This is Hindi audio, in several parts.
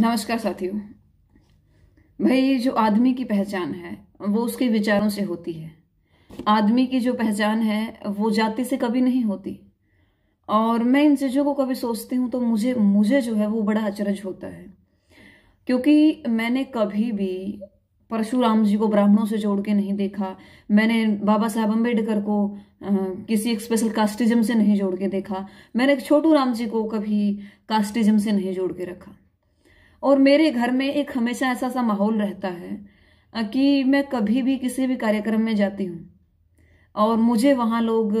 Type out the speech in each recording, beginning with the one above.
नमस्कार साथियों भाई ये जो आदमी की पहचान है वो उसके विचारों से होती है आदमी की जो पहचान है वो जाति से कभी नहीं होती और मैं इन चीज़ों को कभी सोचती हूँ तो मुझे मुझे जो है वो बड़ा अचरज होता है क्योंकि मैंने कभी भी परशुराम जी को ब्राह्मणों से जोड़ के नहीं देखा मैंने बाबा साहब अम्बेडकर को आ, किसी एक स्पेशल कास्टिज्म से नहीं जोड़ के देखा मैंने छोटू राम जी को कभी कास्टिज्म से नहीं जोड़ के रखा और मेरे घर में एक हमेशा ऐसा सा माहौल रहता है कि मैं कभी भी किसी भी कार्यक्रम में जाती हूँ और मुझे वहाँ लोग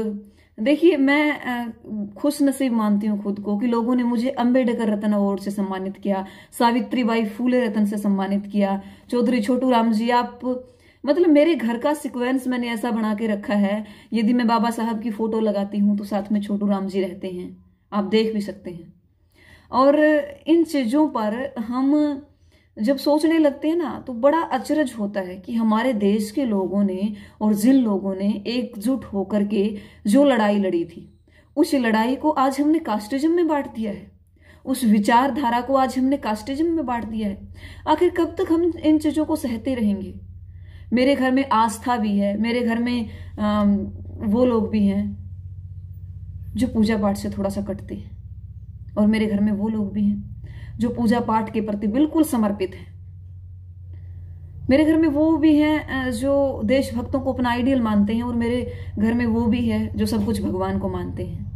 देखिए मैं खुश नसीब मानती हूँ खुद को कि लोगों ने मुझे अम्बेडकर रत्न अवार्ड से सम्मानित किया सावित्री बाई फूले रत्न से सम्मानित किया चौधरी छोटू राम जी आप मतलब मेरे घर का सिक्वेंस मैंने ऐसा बना के रखा है यदि मैं बाबा साहब की फोटो लगाती हूँ तो साथ में छोटू राम जी रहते हैं आप देख भी सकते हैं और इन चीज़ों पर हम जब सोचने लगते हैं ना तो बड़ा अचरज होता है कि हमारे देश के लोगों ने और जिन लोगों ने एकजुट होकर के जो लड़ाई लड़ी थी उस लड़ाई को आज हमने कास्टिज्म में बांट दिया है उस विचारधारा को आज हमने कास्टिज्म में बांट दिया है आखिर कब तक हम इन चीज़ों को सहते रहेंगे मेरे घर में आस्था भी है मेरे घर में आ, वो लोग भी हैं जो पूजा पाठ से थोड़ा सा कटते हैं और मेरे घर में वो लोग भी हैं जो पूजा पाठ के प्रति बिल्कुल समर्पित हैं मेरे घर में वो भी हैं जो देशभक्तों को अपना आइडियल मानते हैं और मेरे घर में वो भी है जो सब कुछ भगवान को मानते हैं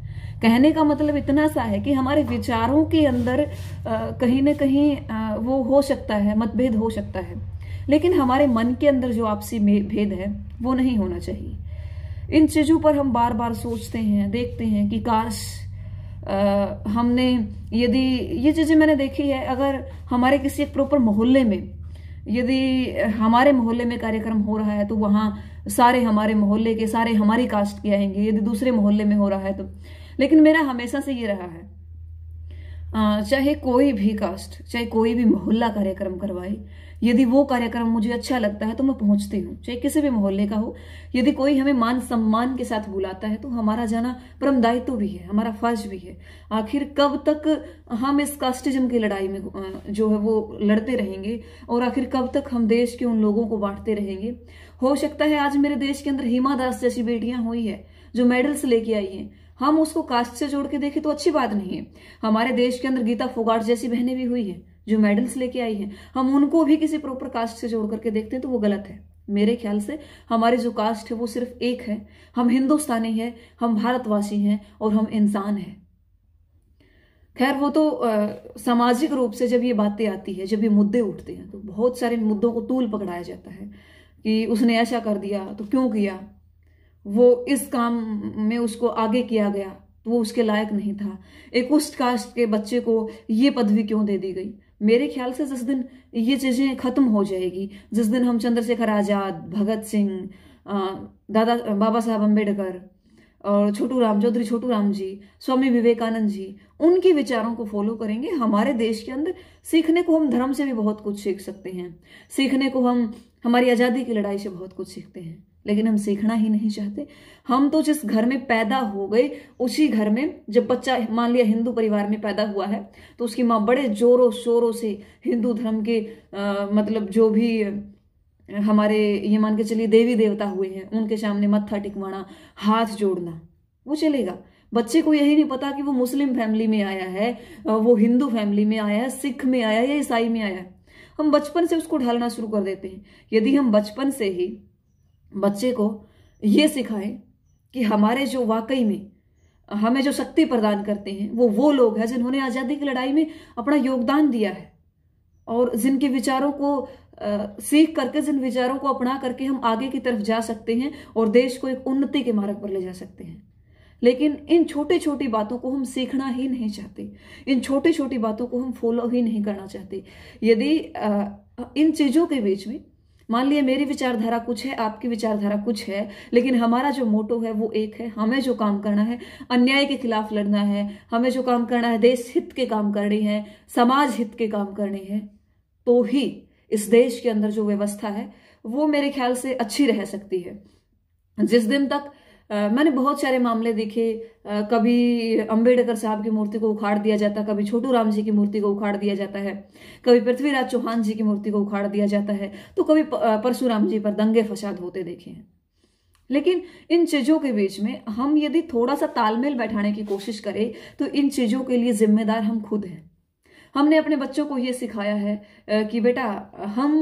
कहने का मतलब इतना सा है कि हमारे विचारों के अंदर कहीं ना कहीं वो हो सकता है मतभेद हो सकता है लेकिन हमारे मन के अंदर जो आपसी भेद है वो नहीं होना चाहिए इन चीज़ों पर हम बार बार सोचते हैं देखते हैं कि काश हमने यदि ये चीज़ें मैंने देखी है अगर हमारे किसी एक प्रॉपर मोहल्ले में यदि हमारे मोहल्ले में कार्यक्रम हो रहा है तो वहां सारे हमारे मोहल्ले के सारे हमारी कास्ट के आएंगे यदि दूसरे मोहल्ले में हो रहा है तो लेकिन मेरा हमेशा से ये रहा है चाहे कोई भी कास्ट चाहे कोई भी मोहल्ला कार्यक्रम करवाए यदि वो कार्यक्रम मुझे अच्छा लगता है तो मैं पहुंचती हूँ चाहे किसी भी मोहल्ले का हो यदि कोई हमें मान सम्मान के साथ बुलाता है तो हमारा जाना परम दायित्व भी है हमारा फर्ज भी है आखिर कब तक हम इस कास्टिज्म की लड़ाई में जो है वो लड़ते रहेंगे और आखिर कब तक हम देश के उन लोगों को बांटते रहेंगे हो सकता है आज मेरे देश के अंदर हिमा दास जैसी बेटियां हुई है जो मेडल्स लेके आई हैं हम उसको कास्ट से जोड़ के देखें तो अच्छी बात नहीं है हमारे देश के अंदर गीता फोगाट जैसी बहनें भी हुई है जो मेडल्स लेके आई हैं हम उनको भी किसी प्रॉपर कास्ट से जोड़ करके देखते हैं तो वो गलत है मेरे ख्याल से हमारे जो कास्ट है वो सिर्फ एक है हम हिंदुस्तानी हैं हम भारतवासी हैं और हम इंसान हैं खैर वो तो आ, सामाजिक रूप से जब ये बातें आती है जब ये मुद्दे उठते हैं तो बहुत सारे मुद्दों को तूल पकड़ाया जाता है कि उसने ऐसा कर दिया तो क्यों किया वो इस काम में उसको आगे किया गया तो वो उसके लायक नहीं था एक उस कास्ट के बच्चे को ये पदवी क्यों दे दी गई मेरे ख्याल से जिस दिन ये चीज़ें खत्म हो जाएगी जिस दिन हम चंद्रशेखर आज़ाद भगत सिंह दादा बाबा साहब अम्बेडकर और छोटू राम चौधरी छोटू राम जी स्वामी विवेकानंद जी उनके विचारों को फॉलो करेंगे हमारे देश के अंदर सीखने को हम धर्म से भी बहुत कुछ सीख सकते हैं सीखने को हम हमारी आज़ादी की लड़ाई से बहुत कुछ सीखते हैं लेकिन हम सीखना ही नहीं चाहते हम तो जिस घर में पैदा हो गए उसी घर में जब बच्चा मान लिया हिंदू परिवार में पैदा हुआ है तो उसकी माँ बड़े जोरों शोरों से हिंदू धर्म के आ, मतलब जो भी हमारे ये मान के चलिए देवी देवता हुए हैं उनके सामने मत्था टिकवाना हाथ जोड़ना वो चलेगा बच्चे को यही नहीं पता कि वो मुस्लिम फैमिली में आया है वो हिंदू फैमिली में आया है सिख में आया है या ईसाई में आया है हम बचपन से उसको ढालना शुरू कर देते हैं यदि हम बचपन से ही बच्चे को ये सिखाएं कि हमारे जो वाकई में हमें जो शक्ति प्रदान करते हैं वो वो लोग हैं जिन्होंने आज़ादी की लड़ाई में अपना योगदान दिया है और जिनके विचारों को आ, सीख करके जिन विचारों को अपना करके हम आगे की तरफ जा सकते हैं और देश को एक उन्नति के मार्ग पर ले जा सकते हैं लेकिन इन छोटे छोटी बातों को हम सीखना ही नहीं चाहते इन छोटी छोटी बातों को हम फॉलो ही नहीं करना चाहते यदि इन चीज़ों के बीच में मान लिया मेरी विचारधारा कुछ है आपकी विचारधारा कुछ है लेकिन हमारा जो मोटो है वो एक है हमें जो काम करना है अन्याय के खिलाफ लड़ना है हमें जो काम करना है देश हित के काम करने हैं समाज हित के काम करने हैं तो ही इस देश के अंदर जो व्यवस्था है वो मेरे ख्याल से अच्छी रह सकती है जिस दिन तक मैंने बहुत सारे मामले देखे कभी अंबेडकर साहब की मूर्ति को उखाड़ दिया जाता कभी छोटू राम जी की मूर्ति को उखाड़ दिया जाता है कभी पृथ्वीराज चौहान जी की मूर्ति को उखाड़ दिया जाता है तो कभी परशुराम जी पर दंगे फसाद होते देखे हैं लेकिन इन चीजों के बीच में हम यदि थोड़ा सा तालमेल बैठाने की कोशिश करें तो इन चीजों के लिए जिम्मेदार हम खुद हैं हमने अपने बच्चों को यह सिखाया है कि बेटा हम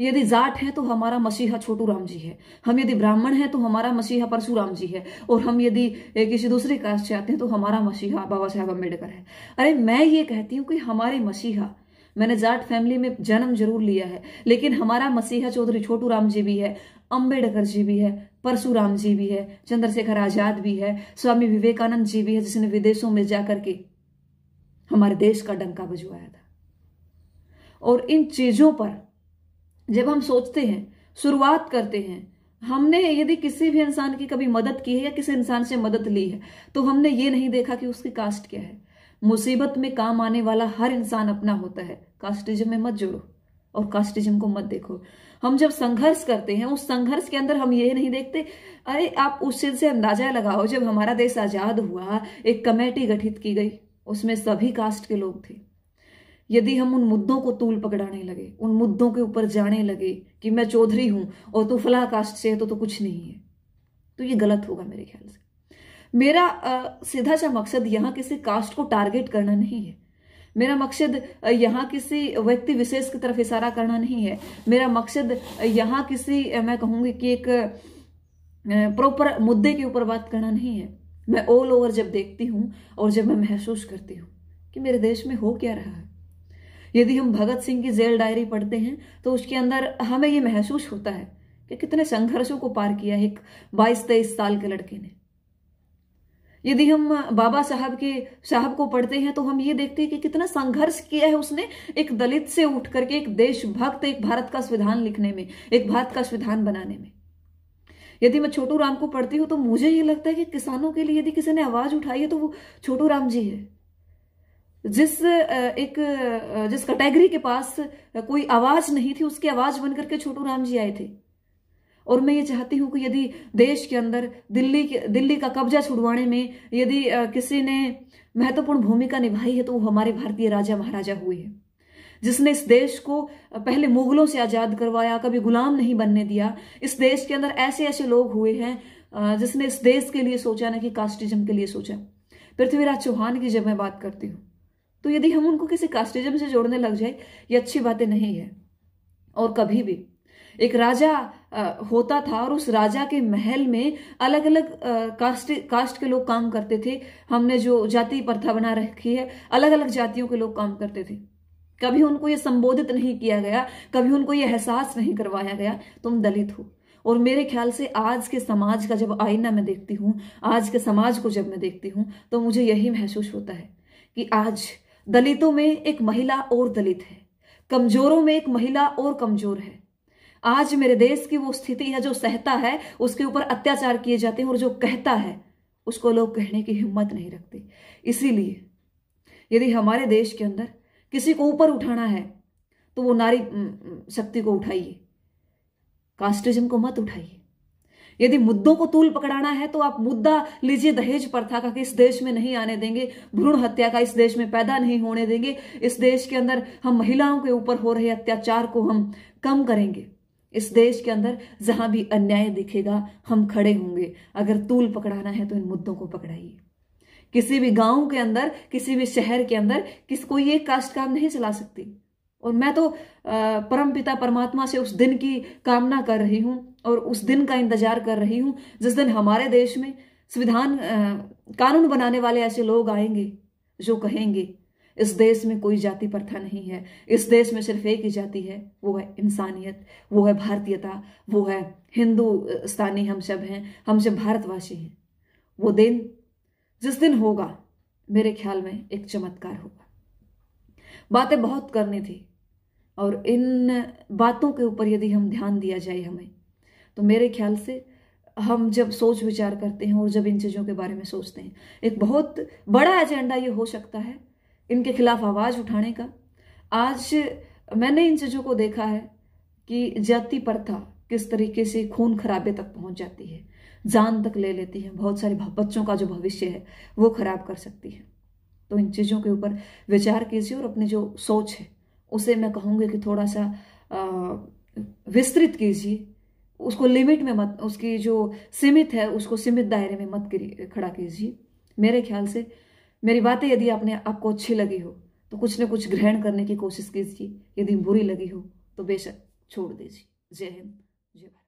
यदि जाट है तो हमारा मसीहा छोटू राम जी है हम यदि ब्राह्मण है तो हमारा मसीहा परशुराम जी है और हम यदि किसी दूसरे कास्ट से आते हैं तो हमारा मसीहा बाबा साहेब अम्बेडकर है अरे मैं ये कहती हूँ कि हमारे मसीहा मैंने जाट फैमिली में जन्म जरूर लिया है लेकिन हमारा मसीहा चौधरी छोटू राम जी भी है अम्बेडकर जी भी है परशुराम जी भी है चंद्रशेखर आजाद भी है स्वामी विवेकानंद जी भी है जिसने विदेशों में जाकर के हमारे देश का डंका बजवाया था और इन चीजों पर जब हम सोचते हैं शुरुआत करते हैं हमने यदि किसी भी इंसान की कभी मदद की है या किसी इंसान से मदद ली है तो हमने ये नहीं देखा कि उसकी कास्ट क्या है मुसीबत में काम आने वाला हर इंसान अपना होता है कास्टिज्म में मत जोड़ो और कास्टिज्म को मत देखो हम जब संघर्ष करते हैं उस संघर्ष के अंदर हम ये नहीं देखते अरे आप उस चीज से अंदाजा लगाओ जब हमारा देश आजाद हुआ एक कमेटी गठित की गई उसमें सभी कास्ट के लोग थे यदि हम उन मुद्दों को तूल पकड़ाने लगे उन मुद्दों के ऊपर जाने लगे कि मैं चौधरी हूं और तू फला कास्ट से है तो तो कुछ नहीं है तो ये गलत होगा मेरे ख्याल से मेरा आ, सीधा सा मकसद यहाँ किसी कास्ट को टारगेट करना नहीं है मेरा मकसद यहाँ किसी व्यक्ति विशेष की तरफ इशारा करना नहीं है मेरा मकसद यहाँ किसी मैं कहूँगी कि एक प्रॉपर मुद्दे के ऊपर बात करना नहीं है मैं ऑल ओवर जब देखती हूँ और जब मैं महसूस करती हूँ कि मेरे देश में हो क्या रहा है यदि हम भगत सिंह की जेल डायरी पढ़ते हैं तो उसके अंदर हमें ये महसूस होता है कि कितने संघर्षों को पार किया एक बाईस तेईस साल के लड़के ने यदि हम बाबा साहब के साहब को पढ़ते हैं तो हम ये देखते हैं कि कितना संघर्ष किया है उसने एक दलित से उठ करके एक देशभक्त एक भारत का संविधान लिखने में एक भारत का संविधान बनाने में यदि मैं छोटू राम को पढ़ती हूँ तो मुझे ये लगता है कि किसानों के लिए यदि किसी ने आवाज उठाई है तो वो छोटू राम जी है जिस एक जिस कैटेगरी के पास कोई आवाज नहीं थी उसकी आवाज बनकर के छोटू राम जी आए थे और मैं ये चाहती हूं कि यदि देश के अंदर दिल्ली के दिल्ली का कब्जा छुड़वाने में यदि किसी ने महत्वपूर्ण भूमिका निभाई है तो वो हमारे भारतीय राजा महाराजा हुए हैं जिसने इस देश को पहले मुगलों से आजाद करवाया कभी गुलाम नहीं बनने दिया इस देश के अंदर ऐसे ऐसे लोग हुए हैं जिसने इस देश के लिए सोचा ना कि कास्टिज्म के लिए सोचा पृथ्वीराज चौहान की जब मैं बात करती हूँ तो यदि हम उनको किसी कास्टिज्म से जोड़ने लग जाए ये अच्छी बातें नहीं है और कभी भी एक राजा होता था और उस राजा के महल में अलग अलग कास्ट कास्ट के लोग काम करते थे हमने जो जाति प्रथा बना रखी है अलग अलग जातियों के लोग काम करते थे कभी उनको ये संबोधित नहीं किया गया कभी उनको ये एहसास नहीं करवाया गया तुम दलित हो और मेरे ख्याल से आज के समाज का जब आईना मैं देखती हूँ आज के समाज को जब मैं देखती हूँ तो मुझे यही महसूस होता है कि आज दलितों में एक महिला और दलित है कमजोरों में एक महिला और कमजोर है आज मेरे देश की वो स्थिति है जो सहता है उसके ऊपर अत्याचार किए जाते हैं और जो कहता है उसको लोग कहने की हिम्मत नहीं रखते इसीलिए यदि हमारे देश के अंदर किसी को ऊपर उठाना है तो वो नारी शक्ति को उठाइए कास्टिज्म को मत उठाइए यदि मुद्दों को तूल पकड़ाना है तो आप मुद्दा लीजिए दहेज प्रथा का कि इस देश में नहीं आने देंगे भ्रूण हत्या का इस देश में पैदा नहीं होने देंगे इस देश के अंदर हम महिलाओं के ऊपर हो रहे अत्याचार को हम कम करेंगे इस देश के अंदर जहां भी अन्याय दिखेगा हम खड़े होंगे अगर तूल पकड़ाना है तो इन मुद्दों को पकड़ाइए किसी भी गांव के अंदर किसी भी शहर के अंदर किस कोई एक कास्ट काम नहीं चला सकती और मैं तो परम पिता परमात्मा से उस दिन की कामना कर रही हूँ और उस दिन का इंतजार कर रही हूँ जिस दिन हमारे देश में संविधान कानून बनाने वाले ऐसे लोग आएंगे जो कहेंगे इस देश में कोई जाति प्रथा नहीं है इस देश में सिर्फ एक ही जाति है वो है इंसानियत वो है भारतीयता वो है हिंदुस्तानी हम सब हैं हम सब भारतवासी हैं वो दिन जिस दिन होगा मेरे ख्याल में एक चमत्कार होगा बातें बहुत करनी थी और इन बातों के ऊपर यदि हम ध्यान दिया जाए हमें तो मेरे ख्याल से हम जब सोच विचार करते हैं और जब इन चीज़ों के बारे में सोचते हैं एक बहुत बड़ा एजेंडा ये हो सकता है इनके खिलाफ आवाज़ उठाने का आज मैंने इन चीज़ों को देखा है कि जाति प्रथा किस तरीके से खून खराबे तक पहुंच जाती है जान तक ले लेती है बहुत सारे बच्चों का जो भविष्य है वो खराब कर सकती है तो इन चीज़ों के ऊपर विचार कीजिए और अपनी जो सोच है उसे मैं कहूँगी कि थोड़ा सा विस्तृत कीजिए उसको लिमिट में मत उसकी जो सीमित है उसको सीमित दायरे में मत करिए खड़ा कीजिए मेरे ख्याल से मेरी बातें यदि आपने आपको अच्छी लगी हो तो कुछ न कुछ ग्रहण करने की कोशिश कीजिए यदि बुरी लगी हो तो बेशक छोड़ दीजिए जय हिंद जय भारत